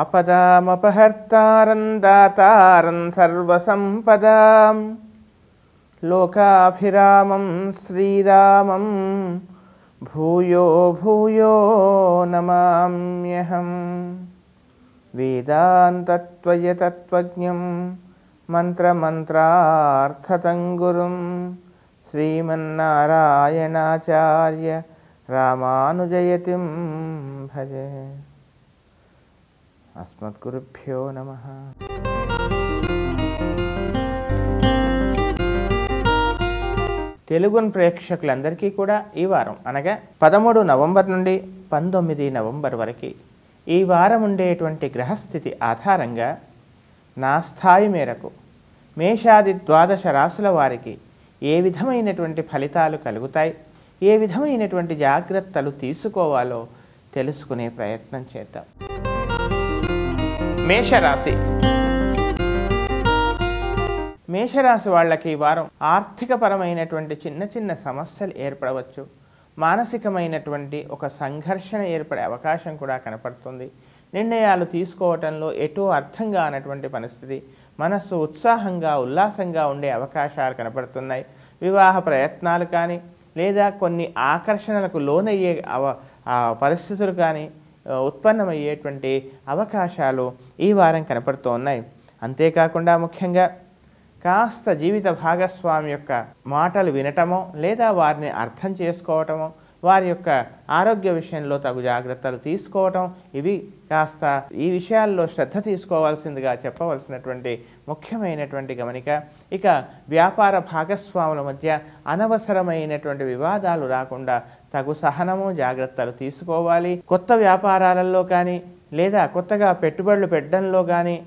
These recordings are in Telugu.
आपदामपहर्तारं दातारं सर्वसम्पदां लोकाभिरामं श्रीरामं भूयो भूयो नमाम्यहं वेदान्तत्वयतत्त्वज्ञं मन्त्रमन्त्रार्थतं गुरुं रामानुजयतिं भजे అస్మద్గురుభ్యో నమ తెలుగు ప్రేక్షకులందరికీ కూడా ఈ వారం అనగా పదమూడు నవంబర్ నుండి పంతొమ్మిది నవంబర్ వరకు ఈ వారం ఉండేటువంటి గ్రహస్థితి ఆధారంగా నా స్థాయి మేరకు మేషాది ద్వాదశ రాసుల వారికి ఏ విధమైనటువంటి ఫలితాలు కలుగుతాయి ఏ విధమైనటువంటి జాగ్రత్తలు తీసుకోవాలో తెలుసుకునే ప్రయత్నం చేద్దాం మేషరాశి మేషరాశి వాళ్ళకి ఈ వారం ఆర్థికపరమైనటువంటి చిన్న చిన్న సమస్యలు ఏర్పడవచ్చు మానసికమైనటువంటి ఒక సంఘర్షణ ఏర్పడే అవకాశం కూడా కనపడుతుంది నిర్ణయాలు తీసుకోవటంలో ఎటో అర్థం కానటువంటి పరిస్థితి మనస్సు ఉత్సాహంగా ఉల్లాసంగా ఉండే అవకాశాలు కనపడుతున్నాయి వివాహ ప్రయత్నాలు కానీ లేదా కొన్ని ఆకర్షణలకు లోనయ్యే పరిస్థితులు కానీ ఉత్పన్నమయ్యేటువంటి అవకాశాలు ఈ వారం కనపడుతూ ఉన్నాయి అంతేకాకుండా ముఖ్యంగా కాస్త జీవిత భాగస్వామి యొక్క మాటలు వినటమో లేదా వారిని అర్థం చేసుకోవటమో వారి యొక్క ఆరోగ్య విషయంలో తగు జాగ్రత్తలు తీసుకోవటం ఇవి కాస్త ఈ విషయాల్లో శ్రద్ధ తీసుకోవాల్సిందిగా చెప్పవలసినటువంటి ముఖ్యమైనటువంటి గమనిక ఇక వ్యాపార భాగస్వాముల మధ్య అనవసరమైనటువంటి వివాదాలు రాకుండా తగు సహనము జాగ్రత్తలు తీసుకోవాలి కొత్త వ్యాపారాలలో కానీ లేదా కొత్తగా పెట్టుబడులు పెట్టడంలో కానీ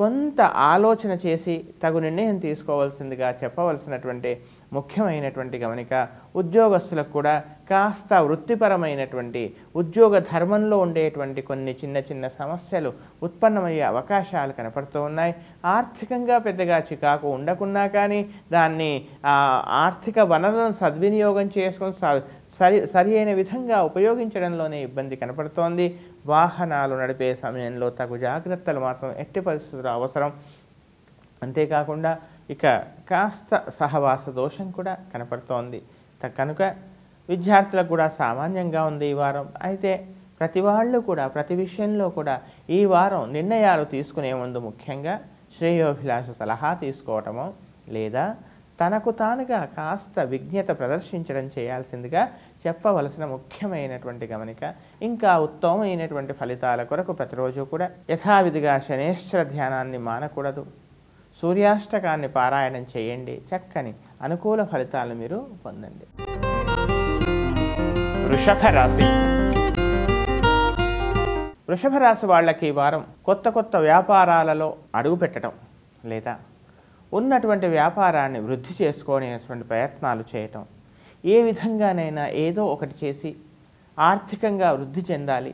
కొంత ఆలోచన చేసి తగు నిర్ణయం తీసుకోవాల్సిందిగా చెప్పవలసినటువంటి ముఖ్యమైనటువంటి గమనిక ఉద్యోగస్తులకు కూడా కాస్త వృత్తిపరమైనటువంటి ఉద్యోగ ధర్మంలో ఉండేటువంటి కొన్ని చిన్న చిన్న సమస్యలు ఉత్పన్నమయ్యే అవకాశాలు కనపడుతూ ఉన్నాయి ఆర్థికంగా పెద్దగా చికాకు ఉండకున్నా కానీ దాన్ని ఆర్థిక వనరులను సద్వినియోగం చేసుకొని సరి సరి అయిన విధంగా ఉపయోగించడంలోనే ఇబ్బంది కనపడుతోంది వాహనాలు నడిపే సమయంలో తగు జాగ్రత్తలు మాత్రం ఎట్టి పరిస్థితులు అవసరం అంతేకాకుండా ఇక కాస్త సహవాస దోషం కూడా కనపడుతోంది కనుక విద్యార్థులకు కూడా సామాన్యంగా ఉంది ఈ వారం అయితే ప్రతి వాళ్ళు కూడా ప్రతి విషయంలో కూడా ఈ వారం నిర్ణయాలు తీసుకునే ముందు ముఖ్యంగా శ్రేయోభిలాష సలహా తీసుకోవటము లేదా తనకు తానుగా కాస్త విజ్ఞత ప్రదర్శించడం చేయాల్సిందిగా చెప్పవలసిన ముఖ్యమైనటువంటి గమనిక ఇంకా ఉత్తమమైనటువంటి ఫలితాల కొరకు ప్రతిరోజు కూడా యథావిధిగా శనేశ్వర ధ్యానాన్ని మానకూడదు సూర్యాష్టకాన్ని పారాయణం చేయండి చక్కని అనుకూల ఫలితాలను మీరు పొందండి వృషభ రాశి వృషభ రాశి వాళ్ళకి ఈ వారం కొత్త కొత్త వ్యాపారాలలో అడుగు పెట్టడం లేదా ఉన్నటువంటి వ్యాపారాన్ని వృద్ధి చేసుకునేటువంటి ప్రయత్నాలు చేయటం ఏ విధంగానైనా ఏదో ఒకటి చేసి ఆర్థికంగా వృద్ధి చెందాలి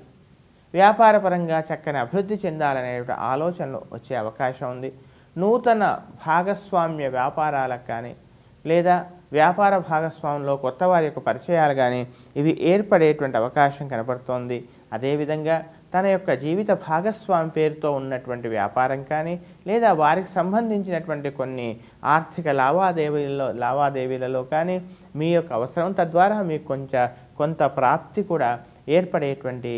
వ్యాపారపరంగా చక్కని అభివృద్ధి చెందాలనే ఆలోచనలు వచ్చే అవకాశం ఉంది నూతన భాగస్వామ్య వ్యాపారాలకు కానీ లేదా వ్యాపార భాగస్వామ్యంలో కొత్త వారి యొక్క పరిచయాలు కానీ ఇవి ఏర్పడేటువంటి అవకాశం కనబడుతోంది అదేవిధంగా తన యొక్క జీవిత భాగస్వామి పేరుతో ఉన్నటువంటి వ్యాపారం కానీ లేదా వారికి సంబంధించినటువంటి కొన్ని ఆర్థిక లావాదేవీలలో లావాదేవీలలో కానీ మీ యొక్క అవసరం తద్వారా మీకు కొంచెం కొంత ప్రాప్తి కూడా ఏర్పడేటువంటి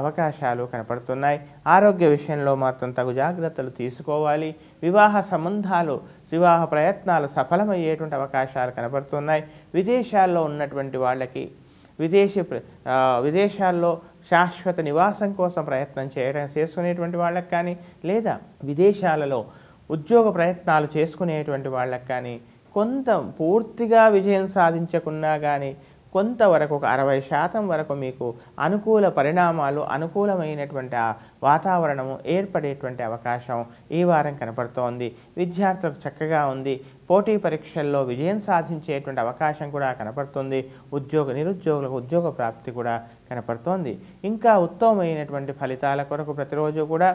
అవకాశాలు కనపడుతున్నాయి ఆరోగ్య విషయంలో మాత్రం తగు జాగ్రత్తలు తీసుకోవాలి వివాహ సంబంధాలు వివాహ ప్రయత్నాలు సఫలమయ్యేటువంటి అవకాశాలు కనపడుతున్నాయి విదేశాల్లో ఉన్నటువంటి వాళ్ళకి విదేశీ విదేశాల్లో శాశ్వత నివాసం కోసం ప్రయత్నం చేయడం చేసుకునేటువంటి వాళ్ళకి కానీ లేదా విదేశాలలో ఉద్యోగ ప్రయత్నాలు చేసుకునేటువంటి వాళ్ళకి కానీ కొంత పూర్తిగా విజయం సాధించకున్నా కానీ కొంతవరకు ఒక అరవై శాతం వరకు మీకు అనుకూల పరిణామాలు అనుకూలమైనటువంటి ఆ వాతావరణము ఏర్పడేటువంటి అవకాశం ఈ వారం కనపడుతోంది విద్యార్థులకు చక్కగా ఉంది పోటీ పరీక్షల్లో విజయం సాధించేటువంటి అవకాశం కూడా కనపడుతుంది ఉద్యోగ నిరుద్యోగులకు ఉద్యోగ ప్రాప్తి కూడా కనపడుతోంది ఇంకా ఉత్తమమైనటువంటి ఫలితాల కొరకు ప్రతిరోజు కూడా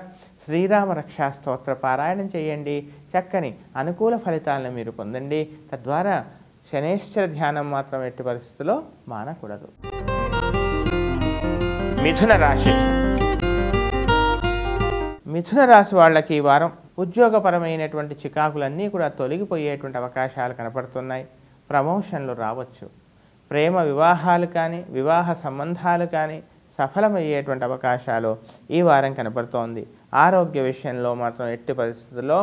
శ్రీరామ రక్షా స్తోత్ర పారాయణం చేయండి చక్కని అనుకూల ఫలితాలను మీరు పొందండి తద్వారా శనేశ్వర ధ్యానం మాత్రం ఎట్టి పరిస్థితుల్లో మానకూడదు మిథున రాశి మిథున రాశి వాళ్ళకి ఈ వారం ఉద్యోగపరమైనటువంటి చికాకులన్నీ కూడా తొలగిపోయేటువంటి అవకాశాలు కనపడుతున్నాయి ప్రమోషన్లు రావచ్చు ప్రేమ వివాహాలు కానీ వివాహ సంబంధాలు కానీ సఫలమయ్యేటువంటి అవకాశాలు ఈ వారం కనపడుతోంది ఆరోగ్య విషయంలో మాత్రం ఎట్టి పరిస్థితుల్లో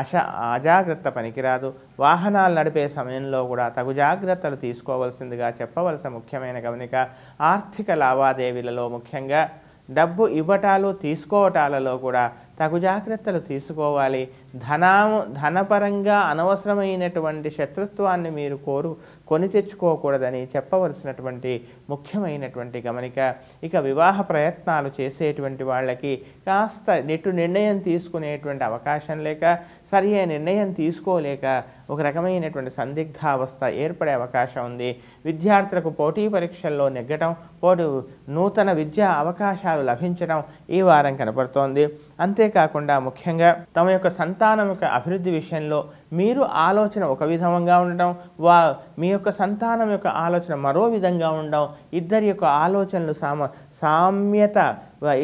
అశ అజాగ్రత్త పనికిరాదు వాహనాలు నడిపే సమయంలో కూడా తగు జాగ్రత్తలు తీసుకోవాల్సిందిగా చెప్పవలసిన ముఖ్యమైన గమనిక ఆర్థిక లావాదేవీలలో ముఖ్యంగా డబ్బు ఇవ్వటాలు తీసుకోవటాలలో కూడా తగు జాగ్రత్తలు తీసుకోవాలి ధనము ధనపరంగా అనవసరమైనటువంటి శత్రుత్వాన్ని మీరు కోరు కొని తెచ్చుకోకూడదని చెప్పవలసినటువంటి ముఖ్యమైనటువంటి గమనిక ఇక వివాహ ప్రయత్నాలు చేసేటువంటి వాళ్ళకి కాస్త నిట్టు నిర్ణయం తీసుకునేటువంటి అవకాశం లేక సరి నిర్ణయం తీసుకోలేక ఒక రకమైనటువంటి సందిగ్ధావస్థ ఏర్పడే అవకాశం ఉంది విద్యార్థులకు పోటీ పరీక్షల్లో నెగ్గటం పోటీ నూతన విద్యా అవకాశాలు లభించడం ఈ వారం కనపడుతోంది అంతేకాకుండా ముఖ్యంగా తమ యొక్క సంతానం యొక్క అభివృద్ధి విషయంలో మీరు ఆలోచన ఒక విధంగా ఉండడం వా మీ యొక్క సంతానం యొక్క ఆలోచన మరో విధంగా ఉండడం ఇద్దరి యొక్క ఆలోచనలు సామ సామ్యత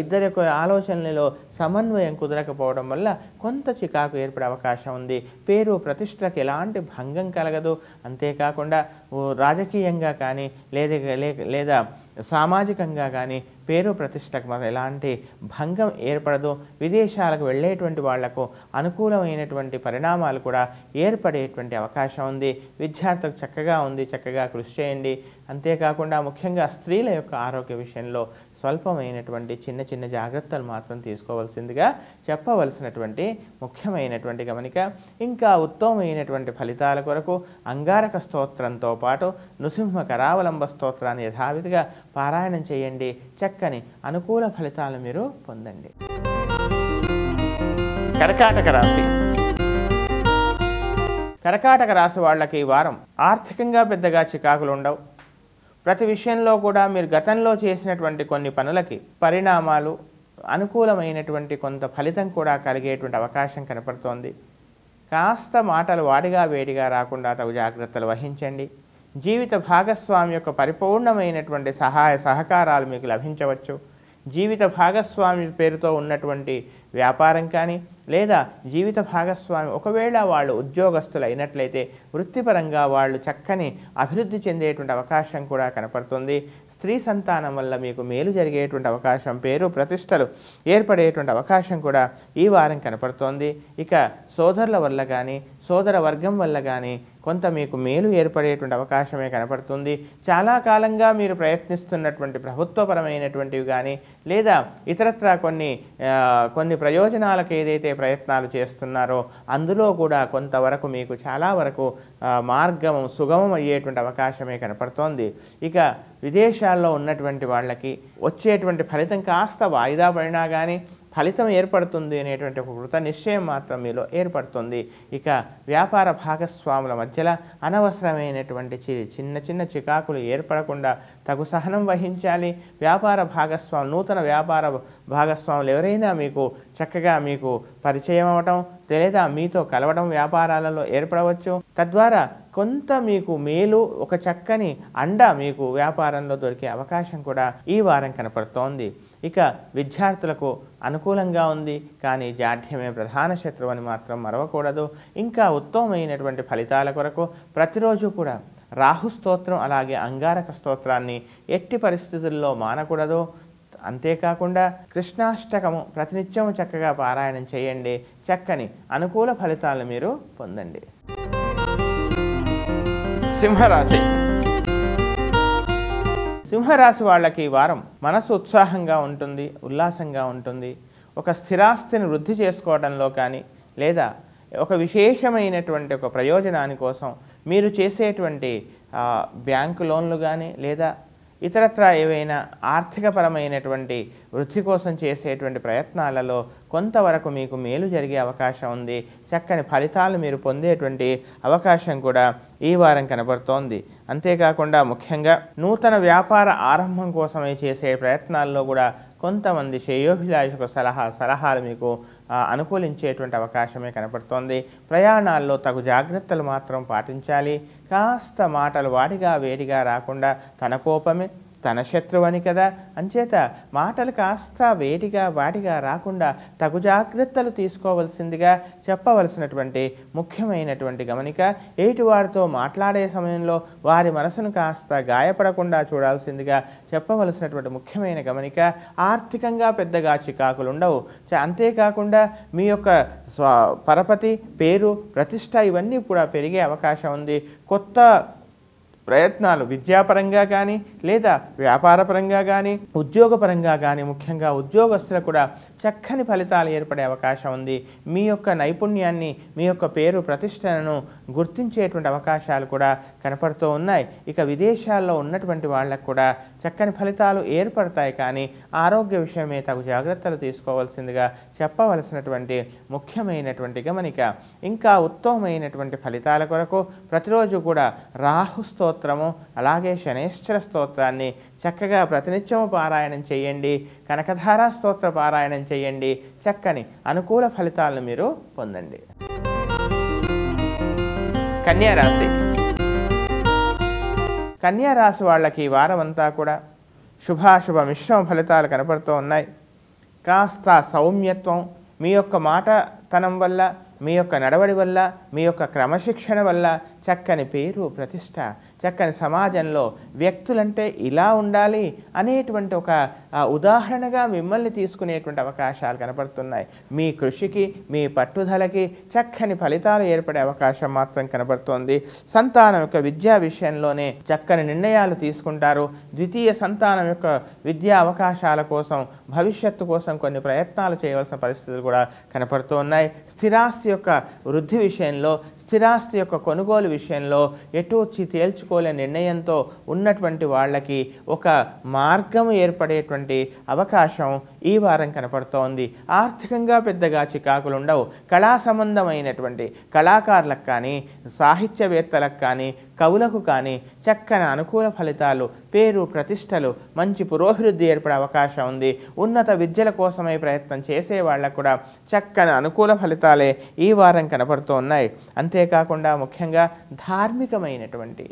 ఇద్దరి యొక్క ఆలోచనలలో సమన్వయం కుదరకపోవడం వల్ల కొంత చికాకు ఏర్పడే అవకాశం ఉంది పేరు ప్రతిష్టలకు ఎలాంటి భంగం కలగదు అంతేకాకుండా రాజకీయంగా కానీ లేదా లేదా సామాజికంగా కానీ పేరు ప్రతిష్టకు ఎలాంటి భంగం ఏర్పడదు విదేశాలకు వెళ్ళేటువంటి వాళ్లకు అనుకూలమైనటువంటి పరిణామాలు కూడా ఏర్పడేటువంటి అవకాశం ఉంది విద్యార్థులకు చక్కగా ఉంది చక్కగా కృషి చేయండి అంతేకాకుండా ముఖ్యంగా స్త్రీల యొక్క ఆరోగ్య విషయంలో స్వల్పమైనటువంటి చిన్న చిన్న జాగ్రత్తలు మాత్రం తీసుకోవాల్సిందిగా చెప్పవలసినటువంటి ముఖ్యమైనటువంటి గమనిక ఇంకా ఉత్తమమైనటువంటి ఫలితాల కొరకు అంగారక స్తోత్రంతో పాటు నృసింహ కరావలంబ స్తోత్రాన్ని యథావిధిగా పారాయణం చేయండి చక్కని అనుకూల ఫలితాలు మీరు పొందండి కర్కాటక రాశి కర్కాటక రాశి వాళ్ళకి ఈ వారం ఆర్థికంగా పెద్దగా చికాకులు ఉండవు ప్రతి విషయంలో కూడా మీరు గతంలో చేసినటువంటి కొన్ని పనులకి పరిణామాలు అనుకూలమైనటువంటి కొంత ఫలితం కూడా కలిగేటువంటి అవకాశం కనపడుతోంది కాస్త మాటలు వాడిగా వేడిగా రాకుండా తగు జాగ్రత్తలు వహించండి జీవిత భాగస్వామి యొక్క పరిపూర్ణమైనటువంటి సహాయ సహకారాలు మీకు లభించవచ్చు జీవిత భాగస్వామి పేరుతో ఉన్నటువంటి వ్యాపారం కానీ లేదా జీవిత భాగస్వామి ఒకవేళ వాళ్ళు ఉద్యోగస్తులు అయినట్లయితే వృత్తిపరంగా వాళ్ళు చక్కని అభివృద్ధి చెందేటువంటి అవకాశం కూడా కనపడుతుంది స్త్రీ సంతానం వల్ల మీకు మేలు జరిగేటువంటి అవకాశం పేరు ప్రతిష్టలు ఏర్పడేటువంటి అవకాశం కూడా ఈ వారం కనపడుతోంది ఇక సోదరుల వల్ల కానీ సోదర వర్గం వల్ల కానీ కొంత మీకు మేలు ఏర్పడేటువంటి అవకాశమే కనపడుతుంది చాలా కాలంగా మీరు ప్రయత్నిస్తున్నటువంటి ప్రభుత్వపరమైనటువంటివి కానీ లేదా ఇతరత్ర కొన్ని కొన్ని ప్రయోజనాలకు ఏదైతే ప్రయత్నాలు చేస్తున్నారో అందులో కూడా కొంతవరకు మీకు చాలా వరకు మార్గం సుగమం అయ్యేటువంటి అవకాశమే కనపడుతోంది ఇక విదేశాల్లో ఉన్నటువంటి వాళ్ళకి వచ్చేటువంటి ఫలితం కాస్త వాయిదా పడినా కానీ ఫలితం ఏర్పడుతుంది అనేటువంటి ఒక కృత నిశ్చయం మాత్రం మీలో ఏర్పడుతుంది ఇక వ్యాపార భాగస్వాముల మధ్యలో అనవసరమైనటువంటి చిన్న చిన్న చికాకులు ఏర్పడకుండా తగు సహనం వహించాలి వ్యాపార భాగస్వాములు నూతన వ్యాపార భాగస్వాములు ఎవరైనా మీకు చక్కగా మీకు పరిచయం అవటం లేదా మీతో కలవడం వ్యాపారాలలో ఏర్పడవచ్చు తద్వారా కొంత మీకు మేలు ఒక చక్కని అండ మీకు వ్యాపారంలో దొరికే అవకాశం కూడా ఈ వారం కనపడుతోంది ఇక విద్యార్థులకు అనుకూలంగా ఉంది కానీ జాడ్యమే ప్రధాన శత్రువు అని మాత్రం మరవకూడదు ఇంకా ఉత్తమమైనటువంటి ఫలితాల కొరకు ప్రతిరోజు కూడా రాహు స్తోత్రం అలాగే అంగారక స్తోత్రాన్ని ఎట్టి పరిస్థితుల్లో మానకూడదు అంతేకాకుండా కృష్ణాష్టకము ప్రతినిత్యము చక్కగా పారాయణం చేయండి చక్కని అనుకూల ఫలితాలను మీరు పొందండి సింహరాశి సింహరాశి వాళ్ళకి ఈ వారం మనసు ఉత్సాహంగా ఉంటుంది ఉల్లాసంగా ఉంటుంది ఒక స్థిరాస్తిని వృద్ధి చేసుకోవడంలో కానీ లేదా ఒక విశేషమైనటువంటి ఒక ప్రయోజనాని కోసం మీరు చేసేటువంటి బ్యాంకు లోన్లు కానీ లేదా ఇతరత్ర ఏవైనా ఆర్థికపరమైనటువంటి వృద్ధి కోసం చేసేటువంటి ప్రయత్నాలలో కొంతవరకు మీకు మేలు జరిగే అవకాశం ఉంది చక్కని ఫలితాలు మీరు పొందేటువంటి అవకాశం కూడా ఈ వారం కనబడుతోంది అంతేకాకుండా ముఖ్యంగా నూతన వ్యాపార ఆరంభం కోసమై చేసే ప్రయత్నాల్లో కూడా కొంతమంది శ్రేయోభిలాషకు సలహా సలహాలు మీకు అనుకూలించేటువంటి అవకాశమే కనపడుతోంది ప్రయాణాల్లో తగు జాగ్రత్తలు మాత్రం పాటించాలి కాస్త మాటలు వాడిగా వేడిగా రాకుండా తన కోపమే తన శత్రువని కదా అంచేత మాటలు కాస్త వేటిగా వాటిగా రాకుండా తగు జాగ్రత్తలు తీసుకోవలసిందిగా చెప్పవలసినటువంటి ముఖ్యమైనటువంటి గమనిక వారితో మాట్లాడే సమయంలో వారి మనసును కాస్త గాయపడకుండా చూడాల్సిందిగా చెప్పవలసినటువంటి ముఖ్యమైన గమనిక ఆర్థికంగా పెద్దగా చికాకులు ఉండవు అంతేకాకుండా మీ యొక్క స్వ పరపతి పేరు ప్రతిష్ట ఇవన్నీ కూడా పెరిగే అవకాశం ఉంది కొత్త ప్రయత్నాలు విద్యాపరంగా కానీ లేదా వ్యాపారపరంగా కానీ ఉద్యోగపరంగా కానీ ముఖ్యంగా ఉద్యోగస్తులకు కూడా చక్కని ఫలితాలు ఏర్పడే అవకాశం ఉంది మీ యొక్క నైపుణ్యాన్ని మీ యొక్క పేరు ప్రతిష్టలను గుర్తించేటువంటి అవకాశాలు కూడా కనపడుతూ ఉన్నాయి ఇక విదేశాల్లో ఉన్నటువంటి వాళ్ళకు కూడా చక్కని ఫలితాలు ఏర్పడతాయి కానీ ఆరోగ్య విషయమే తగు జాగ్రత్తలు తీసుకోవాల్సిందిగా చెప్పవలసినటువంటి ముఖ్యమైనటువంటి గమనిక ఇంకా ఉత్తమమైనటువంటి ఫలితాల కొరకు ప్రతిరోజు కూడా రాహు స్తోత్రము అలాగే శనేశ్వర స్తోత్రాన్ని చక్కగా ప్రతినిత్యము పారాయణం చేయండి కనకధారా స్తోత్ర పారాయణం చేయండి చక్కని అనుకూల ఫలితాలను మీరు పొందండి కన్యారాశి కన్యారాశి వాళ్ళకి ఈ వారం అంతా కూడా శుభాశుభ మిశ్రమ ఫలితాలు కనపడుతూ ఉన్నాయి కాస్త సౌమ్యత్వం మీ యొక్క మాటతనం వల్ల మీ యొక్క నడవడి వల్ల మీ యొక్క క్రమశిక్షణ వల్ల చక్కని పేరు ప్రతిష్ట చక్కని సమాజంలో వ్యక్తులంటే ఇలా ఉండాలి అనేటువంటి ఒక ఉదాహరణగా మిమ్మల్ని తీసుకునేటువంటి అవకాశాలు కనబడుతున్నాయి మీ కృషికి మీ పట్టుదలకి చక్కని ఫలితాలు ఏర్పడే అవకాశం మాత్రం కనబడుతోంది సంతానం యొక్క విద్యా విషయంలోనే చక్కని నిర్ణయాలు తీసుకుంటారు ద్వితీయ సంతానం యొక్క విద్యా అవకాశాల కోసం భవిష్యత్తు కోసం కొన్ని ప్రయత్నాలు చేయవలసిన పరిస్థితులు కూడా కనపడుతున్నాయి స్థిరాస్తి యొక్క వృద్ధి విషయంలో స్థిరాస్తి యొక్క కొనుగోలు విషయంలో ఎటు వచ్చి తేల్చుకోలేని నిర్ణయంతో ఉన్నటువంటి వాళ్ళకి ఒక మార్గం ఏర్పడేటువంటి అవకాశం ఈ వారం కనపడుతోంది ఆర్థికంగా పెద్దగా చికాకులు ఉండవు కళా సంబంధమైనటువంటి కళాకారులకు కానీ సాహిత్యవేత్తలకు కానీ కవులకు కానీ చక్కని అనుకూల ఫలితాలు పేరు ప్రతిష్టలు మంచి పురోభివృద్ధి ఏర్పడే అవకాశం ఉంది ఉన్నత విద్యల కోసమై ప్రయత్నం చేసే వాళ్ళకు కూడా చక్కని అనుకూల ఫలితాలే ఈ వారం కనపడుతూ ఉన్నాయి అంతేకాకుండా ముఖ్యంగా ధార్మికమైనటువంటి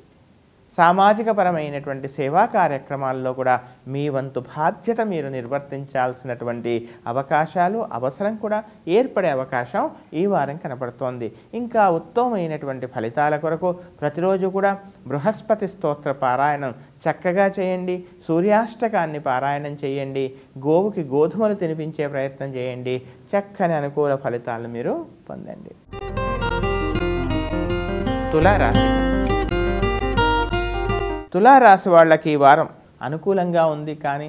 సామాజికపరమైనటువంటి సేవా కార్యక్రమాల్లో కూడా మీ వంతు బాధ్యత మీరు నిర్వర్తించాల్సినటువంటి అవకాశాలు అవసరం కూడా ఏర్పడే అవకాశం ఈ వారం కనపడుతోంది ఇంకా ఉత్తమమైనటువంటి ఫలితాల కొరకు ప్రతిరోజు కూడా బృహస్పతి స్తోత్ర పారాయణం చక్కగా చేయండి సూర్యాష్టకాన్ని పారాయణం చేయండి గోవుకి గోధుమలు తినిపించే ప్రయత్నం చేయండి చక్కని అనుకూల ఫలితాలను మీరు పొందండి తులారాశి తులారాశి వాళ్ళకి ఈ వారం అనుకూలంగా ఉంది కానీ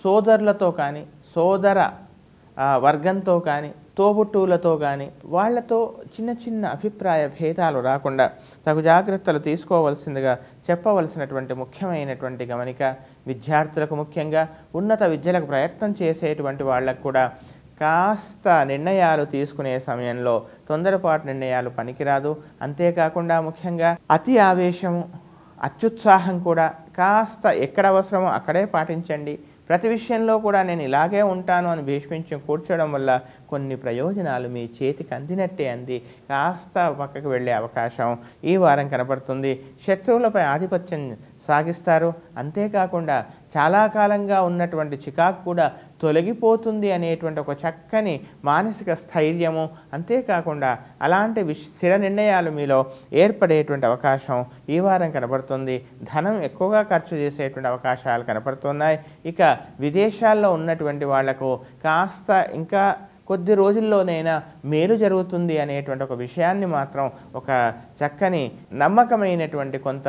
సోదరులతో కానీ సోదర వర్గంతో కానీ తోబుట్టువులతో కానీ వాళ్లతో చిన్న చిన్న అభిప్రాయ భేదాలు రాకుండా తగు జాగ్రత్తలు తీసుకోవలసిందిగా చెప్పవలసినటువంటి ముఖ్యమైనటువంటి గమనిక విద్యార్థులకు ముఖ్యంగా ఉన్నత విద్యలకు ప్రయత్నం చేసేటువంటి వాళ్ళకు కూడా కాస్త నిర్ణయాలు తీసుకునే సమయంలో తొందరపాటు నిర్ణయాలు పనికిరాదు అంతేకాకుండా ముఖ్యంగా అతి ఆవేశము అత్యుత్సాహం కూడా కాస్త ఎక్కడ అవసరమో అక్కడే పాటించండి ప్రతి విషయంలో కూడా నేను ఇలాగే ఉంటాను అని భీష్మించి కూర్చోవడం వల్ల కొన్ని ప్రయోజనాలు మీ చేతికి అందినట్టే అంది కాస్త పక్కకు వెళ్ళే అవకాశం ఈ వారం కనపడుతుంది శత్రువులపై ఆధిపత్యం సాగిస్తారు అంతేకాకుండా చాలా కాలంగా ఉన్నటువంటి చికాకు కూడా తొలగిపోతుంది అనేటువంటి ఒక చక్కని మానసిక స్థైర్యము అంతేకాకుండా అలాంటి విష స్థిర నిర్ణయాలు మీలో ఏర్పడేటువంటి అవకాశం ఈ వారం కనబడుతుంది ధనం ఎక్కువగా ఖర్చు చేసేటువంటి అవకాశాలు కనపడుతున్నాయి ఇక విదేశాల్లో ఉన్నటువంటి వాళ్లకు కాస్త ఇంకా కొద్ది రోజుల్లోనైనా మేలు జరుగుతుంది అనేటువంటి ఒక విషయాన్ని మాత్రం ఒక చక్కని నమ్మకమైనటువంటి కొంత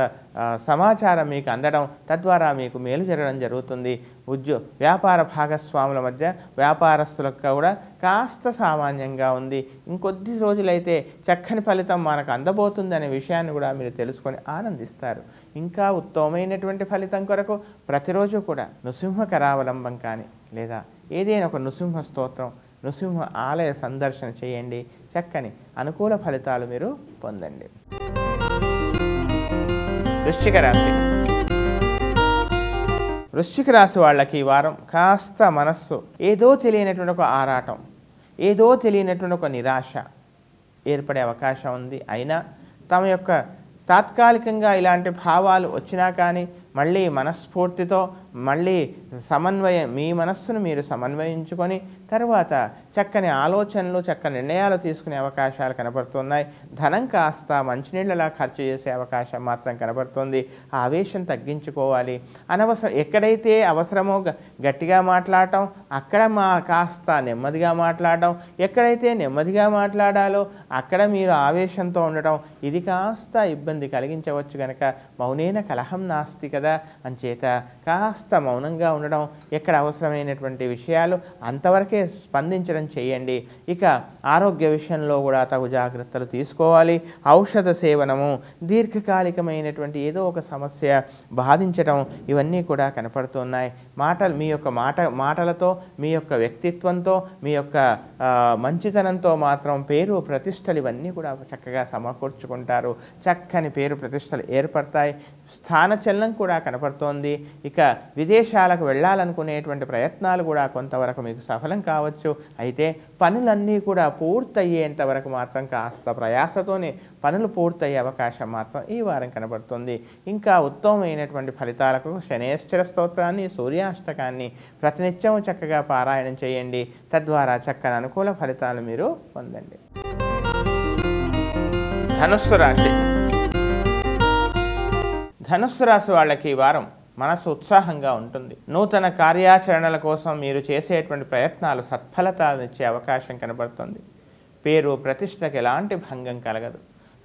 సమాచారం మీకు అందడం తద్వారా మీకు మేలు జరగడం జరుగుతుంది ఉద్యో వ్యాపార భాగస్వాముల మధ్య వ్యాపారస్తులకు కూడా కాస్త సామాన్యంగా ఉంది ఇంకొద్ది రోజులైతే చక్కని ఫలితం మనకు అందబోతుందనే విషయాన్ని కూడా మీరు తెలుసుకొని ఆనందిస్తారు ఇంకా ఉత్తమమైనటువంటి ఫలితం కొరకు ప్రతిరోజు కూడా నృసింహ కరావలంబం కానీ లేదా ఏదైనా ఒక నృసింహ స్తోత్రం నృసింహ ఆలయ సందర్శన చేయండి చక్కని అనుకూల ఫలితాలు మీరు పొందండి వృశ్చిక రాశి వృశ్చిక రాశి వాళ్ళకి ఈ వారం కాస్త మనస్సు ఏదో తెలియనటువంటి ఒక ఆరాటం ఏదో తెలియనటువంటి ఒక నిరాశ ఏర్పడే అవకాశం ఉంది అయినా తమ యొక్క తాత్కాలికంగా ఇలాంటి భావాలు వచ్చినా కానీ మళ్ళీ మనస్ఫూర్తితో మళ్ళీ సమన్వయం మీ మనస్సును మీరు సమన్వయించుకొని తర్వాత చక్కని ఆలోచనలు చక్కని నిర్ణయాలు తీసుకునే అవకాశాలు కనబడుతున్నాయి ధనం కాస్త మంచినీళ్ళలా ఖర్చు చేసే అవకాశం మాత్రం కనబడుతుంది ఆవేశం తగ్గించుకోవాలి అనవసరం ఎక్కడైతే అవసరమో గట్టిగా మాట్లాడటం అక్కడ మా కాస్త నెమ్మదిగా మాట్లాడటం ఎక్కడైతే నెమ్మదిగా మాట్లాడాలో అక్కడ మీరు ఆవేశంతో ఉండటం ఇది కాస్త ఇబ్బంది కలిగించవచ్చు కనుక మౌనైన కలహం నాస్తి కదా కదా అంచేత కాస్త మౌనంగా ఉండడం ఎక్కడ అవసరమైనటువంటి విషయాలు అంతవరకే స్పందించడం చేయండి ఇక ఆరోగ్య విషయంలో కూడా తగు జాగ్రత్తలు తీసుకోవాలి ఔషధ సేవనము దీర్ఘకాలికమైనటువంటి ఏదో ఒక సమస్య బాధించడం ఇవన్నీ కూడా కనపడుతున్నాయి మాటలు మీ యొక్క మాట మాటలతో మీ యొక్క వ్యక్తిత్వంతో మీ యొక్క మంచితనంతో మాత్రం పేరు ప్రతిష్టలు ఇవన్నీ కూడా చక్కగా సమకూర్చుకుంటారు చక్కని పేరు ప్రతిష్టలు ఏర్పడతాయి స్థానచలనం కూడా కనపడుతోంది ఇక విదేశాలకు వెళ్ళాలనుకునేటువంటి ప్రయత్నాలు కూడా కొంతవరకు మీకు సఫలం కావచ్చు అయితే పనులన్నీ కూడా పూర్తయ్యేంత వరకు మాత్రం కాస్త ప్రయాసతోనే పనులు పూర్తయ్యే అవకాశం మాత్రం ఈ వారం కనబడుతుంది ఇంకా ఉత్తమమైనటువంటి ఫలితాలకు శనేశ్వర స్తోత్రాన్ని సూర్యాష్టకాన్ని ప్రతినిత్యం చక్కగా పారాయణం చేయండి తద్వారా చక్కని అనుకూల ఫలితాలు మీరు పొందండి ధనుస్సు రాశి ధనుస్సు రాశి వాళ్ళకి ఈ వారం మనసు ఉత్సాహంగా ఉంటుంది నూతన కార్యాచరణల కోసం మీరు చేసేటువంటి ప్రయత్నాలు సత్ఫలతనిచ్చే అవకాశం కనబడుతుంది పేరు ప్రతిష్టకి ఎలాంటి భంగం కలగదు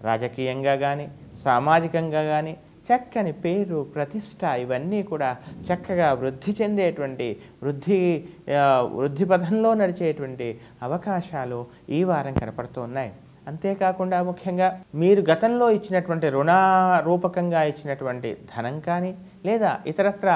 రాజకీయంగా కానీ సామాజికంగా కానీ చక్కని పేరు ప్రతిష్ట ఇవన్నీ కూడా చక్కగా వృద్ధి చెందేటువంటి వృద్ధి వృద్ధి పథంలో నడిచేటువంటి అవకాశాలు ఈ వారం కనపడుతూ ఉన్నాయి అంతేకాకుండా ముఖ్యంగా మీరు గతంలో ఇచ్చినటువంటి రుణారూపకంగా ఇచ్చినటువంటి ధనం కానీ లేదా ఇతరత్ర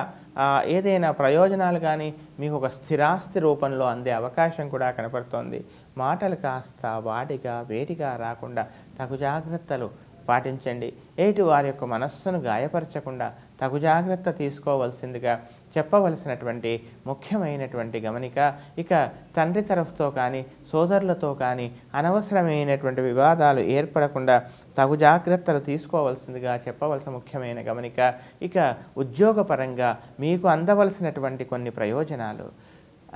ఏదైనా ప్రయోజనాలు కానీ మీకు ఒక స్థిరాస్తి రూపంలో అందే అవకాశం కూడా కనపడుతోంది మాటలు కాస్త వాడిగా వేడిగా రాకుండా తగు జాగ్రత్తలు పాటించండి ఏటి వారి యొక్క మనస్సును గాయపరచకుండా తగు జాగ్రత్త తీసుకోవలసిందిగా చెప్పవలసినటువంటి ముఖ్యమైనటువంటి గమనిక ఇక తండ్రి తరఫుతో కానీ సోదరులతో కానీ అనవసరమైనటువంటి వివాదాలు ఏర్పడకుండా తగు జాగ్రత్తలు తీసుకోవలసిందిగా చెప్పవలసిన ముఖ్యమైన గమనిక ఇక ఉద్యోగపరంగా మీకు అందవలసినటువంటి కొన్ని ప్రయోజనాలు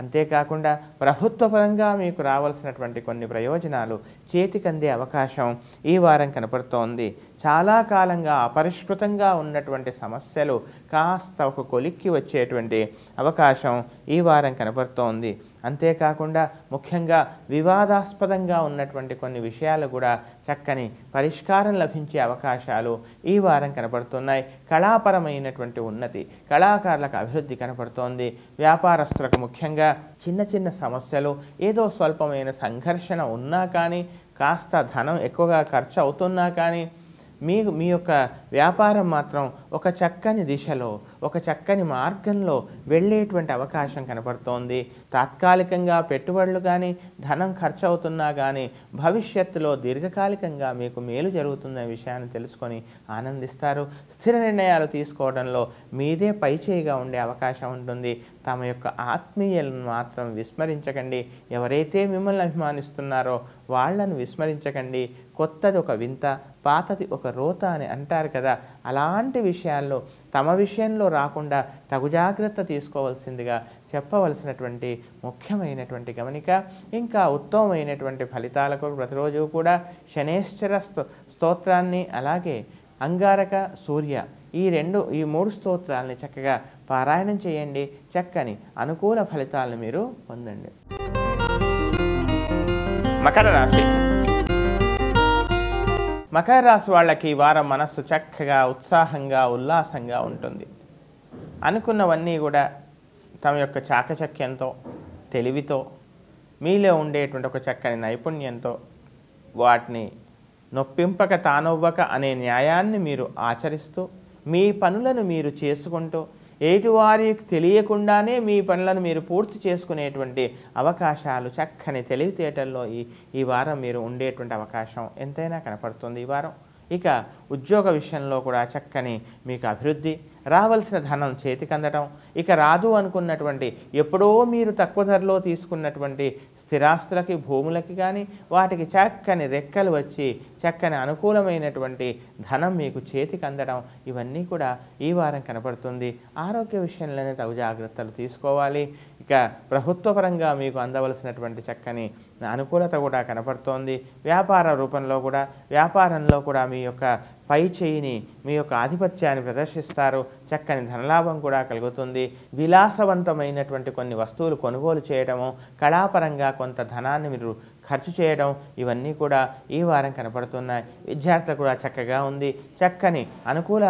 అంతేకాకుండా ప్రభుత్వ పరంగా మీకు రావాల్సినటువంటి కొన్ని ప్రయోజనాలు చేతికందే అవకాశం ఈ వారం కనపడుతోంది చాలా కాలంగా అపరిష్కృతంగా ఉన్నటువంటి సమస్యలు కాస్త ఒక కొలిక్కి వచ్చేటువంటి అవకాశం ఈ వారం కనబడుతోంది అంతేకాకుండా ముఖ్యంగా వివాదాస్పదంగా ఉన్నటువంటి కొన్ని విషయాలు కూడా చక్కని పరిష్కారం లభించే అవకాశాలు ఈ వారం కనబడుతున్నాయి కళాపరమైనటువంటి ఉన్నతి కళాకారులకు అభివృద్ధి కనబడుతోంది వ్యాపారస్తులకు ముఖ్యంగా చిన్న చిన్న సమస్యలు ఏదో స్వల్పమైన సంఘర్షణ ఉన్నా కానీ కాస్త ధనం ఎక్కువగా ఖర్చు అవుతున్నా కానీ మీ మీ యొక్క వ్యాపారం మాత్రం ఒక చక్కని దిశలో ఒక చక్కని మార్గంలో వెళ్ళేటువంటి అవకాశం కనపడుతోంది తాత్కాలికంగా పెట్టుబడులు కానీ ధనం ఖర్చు అవుతున్నా కానీ భవిష్యత్తులో దీర్ఘకాలికంగా మీకు మేలు జరుగుతుందనే విషయాన్ని తెలుసుకొని ఆనందిస్తారు స్థిర నిర్ణయాలు తీసుకోవడంలో మీదే పైచేయిగా ఉండే అవకాశం ఉంటుంది తమ యొక్క ఆత్మీయులను మాత్రం విస్మరించకండి ఎవరైతే మిమ్మల్ని అభిమానిస్తున్నారో వాళ్లను విస్మరించకండి కొత్తది ఒక వింత పాతది ఒక రోత అని అంటారు కదా అలాంటి విషయాల్లో తమ విషయంలో రాకుండా తగు జాగ్రత్త తీసుకోవాల్సిందిగా చెప్పవలసినటువంటి ముఖ్యమైనటువంటి గమనిక ఇంకా ఉత్తమమైనటువంటి ఫలితాలకు ప్రతిరోజు కూడా శనేశ్వర స్తో స్తోత్రాన్ని అలాగే అంగారక సూర్య ఈ రెండు ఈ మూడు స్తోత్రాలని చక్కగా పారాయణం చేయండి చక్కని అనుకూల ఫలితాలను మీరు పొందండి మకర రాశి మకర రాశి వాళ్ళకి ఈ వారం మనస్సు చక్కగా ఉత్సాహంగా ఉల్లాసంగా ఉంటుంది అనుకున్నవన్నీ కూడా తమ యొక్క చాకచక్యంతో తెలివితో మీలో ఉండేటువంటి ఒక చక్కని నైపుణ్యంతో వాటిని నొప్పింపక తానవ్వక అనే న్యాయాన్ని మీరు ఆచరిస్తూ మీ పనులను మీరు చేసుకుంటూ ఏటివారికి తెలియకుండానే మీ పనులను మీరు పూర్తి చేసుకునేటువంటి అవకాశాలు చక్కని తెలివితేటల్లో ఈ ఈ వారం మీరు ఉండేటువంటి అవకాశం ఎంతైనా కనపడుతుంది ఈ వారం ఇక ఉద్యోగ విషయంలో కూడా చక్కని మీకు అభివృద్ధి రావలసిన ధనం చేతికి ఇక రాదు అనుకున్నటువంటి ఎప్పుడో మీరు తక్కువ ధరలో తీసుకున్నటువంటి స్థిరాస్తులకి భూములకి కానీ వాటికి చక్కని రెక్కలు వచ్చి చక్కని అనుకూలమైనటువంటి ధనం మీకు చేతికి అందడం ఇవన్నీ కూడా ఈ వారం కనపడుతుంది ఆరోగ్య విషయంలోనే తగు జాగ్రత్తలు తీసుకోవాలి ఇక ప్రభుత్వపరంగా మీకు అందవలసినటువంటి చక్కని అనుకూలత కూడా కనపడుతోంది వ్యాపార రూపంలో కూడా వ్యాపారంలో కూడా మీ యొక్క పై చేయిని మీ యొక్క ఆధిపత్యాన్ని ప్రదర్శిస్తారు చక్కని ధనలాభం కూడా కలుగుతుంది విలాసవంతమైనటువంటి కొన్ని వస్తువులు కొనుగోలు చేయడము కళాపరంగా కొంత ధనాన్ని మీరు ఖర్చు చేయడం ఇవన్నీ కూడా ఈ వారం కనపడుతున్నాయి విద్యార్థులు కూడా చక్కగా ఉంది చక్కని అనుకూల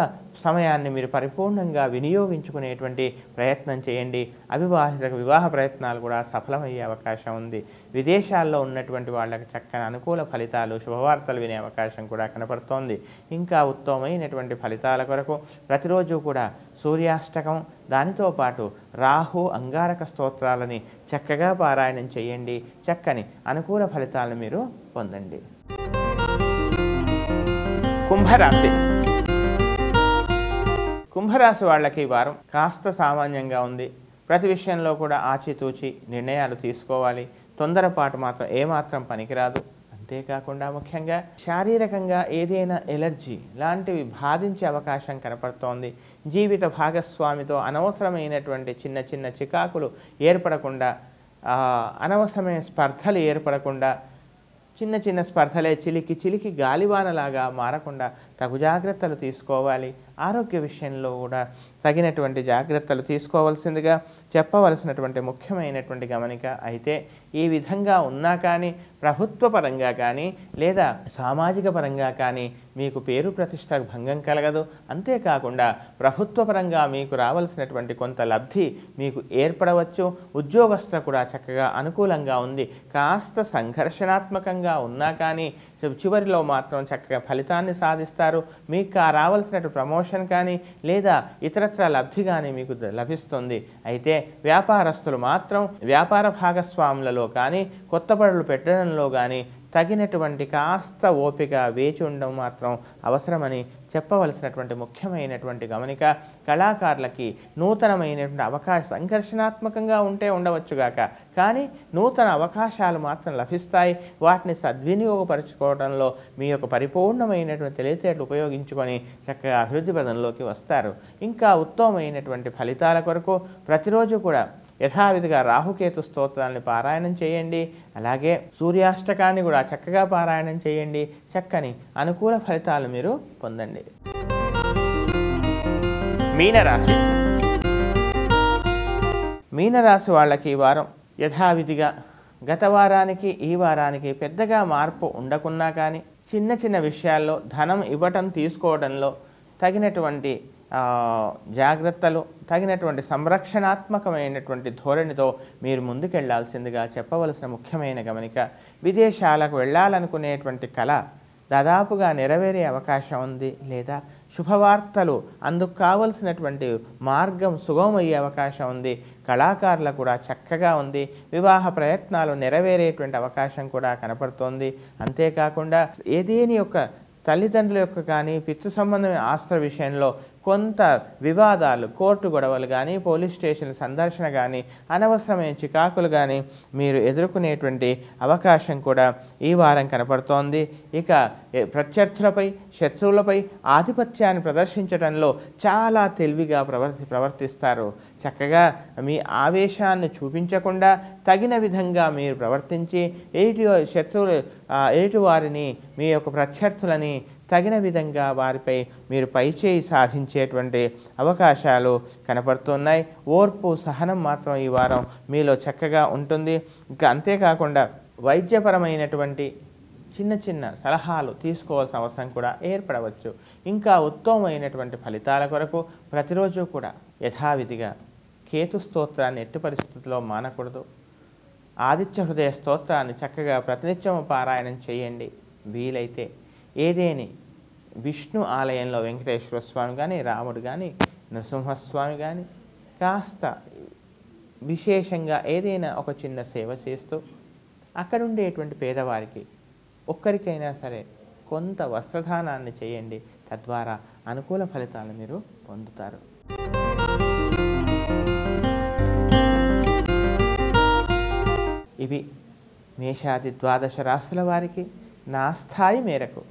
సమయాన్ని మీరు పరిపూర్ణంగా వినియోగించుకునేటువంటి ప్రయత్నం చేయండి అవివాహిత వివాహ ప్రయత్నాలు కూడా సఫలమయ్యే అవకాశం ఉంది విదేశాల్లో ఉన్నటువంటి వాళ్ళకి చక్కని అనుకూల ఫలితాలు శుభవార్తలు వినే అవకాశం కూడా కనపడుతోంది ఇంకా ఉత్తమమైనటువంటి ఫలితాల కొరకు ప్రతిరోజు కూడా సూర్యాష్టకం దానితో పాటు రాహు అంగారక స్తోత్రాలని చక్కగా పారాయణం చేయండి చక్కని అనుకూల ఫలితాలను మీరు పొందండి కుంభరాశి కుంభరాశి వాళ్ళకి ఈ వారం కాస్త సామాన్యంగా ఉంది ప్రతి విషయంలో కూడా ఆచితూచి నిర్ణయాలు తీసుకోవాలి తొందరపాటు మాత్రం ఏమాత్రం పనికిరాదు అంతేకాకుండా ముఖ్యంగా శారీరకంగా ఏదైనా ఎలర్జీ లాంటివి బాధించే అవకాశం కనపడుతోంది జీవిత భాగస్వామితో అనవసరమైనటువంటి చిన్న చిన్న చికాకులు ఏర్పడకుండా అనవసరమైన స్పర్ధలు ఏర్పడకుండా చిన్న చిన్న స్పర్ధలే చిలికి చిలికి గాలివానలాగా మారకుండా తగు జాగ్రత్తలు తీసుకోవాలి ఆరోగ్య విషయంలో కూడా తగినటువంటి జాగ్రత్తలు తీసుకోవాల్సిందిగా చెప్పవలసినటువంటి ముఖ్యమైనటువంటి గమనిక అయితే ఈ విధంగా ఉన్నా కానీ ప్రభుత్వ పరంగా కానీ లేదా సామాజిక పరంగా కానీ మీకు పేరు ప్రతిష్ట భంగం కలగదు అంతేకాకుండా ప్రభుత్వ పరంగా మీకు రావాల్సినటువంటి కొంత లబ్ధి మీకు ఏర్పడవచ్చు ఉద్యోగస్థ కూడా చక్కగా అనుకూలంగా ఉంది కాస్త సంఘర్షణాత్మకంగా ఉన్నా కానీ చివరిలో మాత్రం చక్కగా ఫలితాన్ని సాధిస్తారు చేస్తారు మీకు రావాల్సినటువంటి ప్రమోషన్ కానీ లేదా ఇతరత్ర లబ్ధి కానీ మీకు లభిస్తుంది అయితే వ్యాపారస్తులు మాత్రం వ్యాపార భాగస్వాములలో కానీ కొత్త పడులు పెట్టడంలో కానీ తగినటువంటి కాస్త ఓపిక వేచి ఉండడం మాత్రం అవసరమని చెప్పవలసినటువంటి ముఖ్యమైనటువంటి గమనిక కళాకారులకి నూతనమైనటువంటి అవకాశ సంఘర్షణాత్మకంగా ఉంటే ఉండవచ్చుగాక కానీ నూతన అవకాశాలు మాత్రం లభిస్తాయి వాటిని సద్వినియోగపరచుకోవడంలో మీ యొక్క పరిపూర్ణమైనటువంటి తెలివితేటలు ఉపయోగించుకొని చక్కగా అభివృద్ధి పదంలోకి వస్తారు ఇంకా ఉత్తమమైనటువంటి ఫలితాల కొరకు ప్రతిరోజు కూడా యథావిధిగా రాహుకేతు స్తోత్రాన్ని పారాయణం చేయండి అలాగే సూర్యాష్టకాన్ని కూడా చక్కగా పారాయణం చేయండి చక్కని అనుకూల ఫలితాలు మీరు పొందండి మీనరాశి మీనరాశి వాళ్ళకి ఈ వారం యథావిధిగా గత వారానికి ఈ వారానికి పెద్దగా మార్పు ఉండకున్నా కానీ చిన్న చిన్న విషయాల్లో ధనం ఇవ్వటం తీసుకోవడంలో తగినటువంటి జాగ్రత్తలు తగినటువంటి సంరక్షణాత్మకమైనటువంటి ధోరణితో మీరు ముందుకెళ్లాల్సిందిగా చెప్పవలసిన ముఖ్యమైన గమనిక విదేశాలకు వెళ్ళాలనుకునేటువంటి కళ దాదాపుగా నెరవేరే అవకాశం ఉంది లేదా శుభవార్తలు అందుకు కావలసినటువంటి మార్గం సుగమయ్యే అవకాశం ఉంది కళాకారులు కూడా చక్కగా ఉంది వివాహ ప్రయత్నాలు నెరవేరేటువంటి అవకాశం కూడా కనపడుతోంది అంతేకాకుండా ఏదేని యొక్క తల్లిదండ్రుల యొక్క కానీ పితృ సంబంధమైన ఆస్త్ర విషయంలో కొంత వివాదాలు కోర్టు గొడవలు కానీ పోలీస్ స్టేషన్ సందర్శన కానీ అనవసరమైన చికాకులు కానీ మీరు ఎదుర్కొనేటువంటి అవకాశం కూడా ఈ వారం కనపడుతోంది ఇక ప్రత్యర్థులపై శత్రువులపై ఆధిపత్యాన్ని ప్రదర్శించడంలో చాలా తెలివిగా ప్రవర్తి ప్రవర్తిస్తారు చక్కగా మీ ఆవేశాన్ని చూపించకుండా తగిన విధంగా మీరు ప్రవర్తించి ఎయిటి శత్రువులు ఎయిటి వారిని మీ యొక్క ప్రత్యర్థులని తగిన విధంగా వారిపై మీరు పైచేయి సాధించేటువంటి అవకాశాలు కనపడుతున్నాయి ఓర్పు సహనం మాత్రం ఈ వారం మీలో చక్కగా ఉంటుంది ఇంకా అంతేకాకుండా వైద్యపరమైనటువంటి చిన్న చిన్న సలహాలు తీసుకోవాల్సిన అవసరం కూడా ఏర్పడవచ్చు ఇంకా ఉత్తమమైనటువంటి ఫలితాల కొరకు ప్రతిరోజు కూడా యథావిధిగా కేతు స్తోత్రాన్ని ఎట్టి పరిస్థితుల్లో మానకూడదు ఆదిత్య హృదయ స్తోత్రాన్ని చక్కగా ప్రతినిత్యం పారాయణం చేయండి వీలైతే ఏదేని విష్ణు ఆలయంలో వెంకటేశ్వర స్వామి కానీ రాముడు కానీ నృసింహస్వామి కానీ కాస్త విశేషంగా ఏదైనా ఒక చిన్న సేవ చేస్తూ అక్కడ ఉండేటువంటి పేదవారికి ఒక్కరికైనా సరే కొంత వస్త్రధానాన్ని చేయండి తద్వారా అనుకూల ఫలితాలు మీరు పొందుతారు ఇవి మేషాది ద్వాదశ రాశుల వారికి నా స్థాయి మేరకు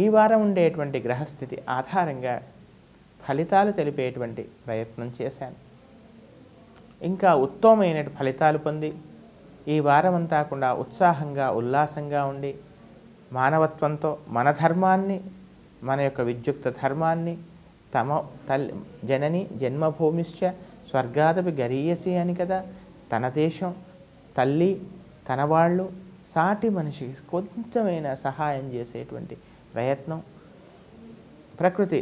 ఈ వారం ఉండేటువంటి గ్రహస్థితి ఆధారంగా ఫలితాలు తెలిపేటువంటి ప్రయత్నం చేశాను ఇంకా ఉత్తమమైన ఫలితాలు పొంది ఈ వారం అంతా కూడా ఉత్సాహంగా ఉల్లాసంగా ఉండి మానవత్వంతో మన ధర్మాన్ని మన యొక్క విద్యుక్త ధర్మాన్ని తమ తల్లి జనని జన్మభూమిశ్చ స్వర్గాదపి గరీయసి అని కదా తన దేశం తల్లి తన వాళ్ళు సాటి మనిషికి కొంచెమైనా సహాయం చేసేటువంటి ప్రయత్నం ప్రకృతి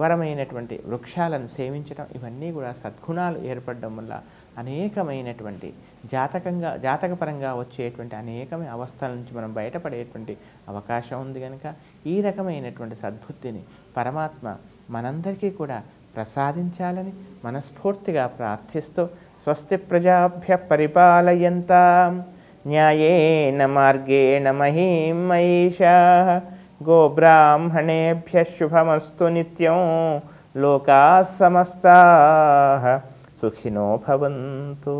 వరమైనటువంటి వృక్షాలను సేవించడం ఇవన్నీ కూడా సద్గుణాలు ఏర్పడడం వల్ల అనేకమైనటువంటి జాతకంగా జాతకపరంగా వచ్చేటువంటి అనేకమైన అవస్థల నుంచి మనం బయటపడేటువంటి అవకాశం ఉంది కనుక ఈ రకమైనటువంటి సద్బుద్ధిని పరమాత్మ మనందరికీ కూడా ప్రసాదించాలని మనస్ఫూర్తిగా ప్రార్థిస్తూ స్వస్తి ప్రజాభ్య పరిపాలయంతా న్యాయేణ మార్గేణ మహీం మహిమైషా गोब्राह्मणेभ्यः शुभमस्तु नित्यं लोकाः समस्ताः सुखिनो भवन्तु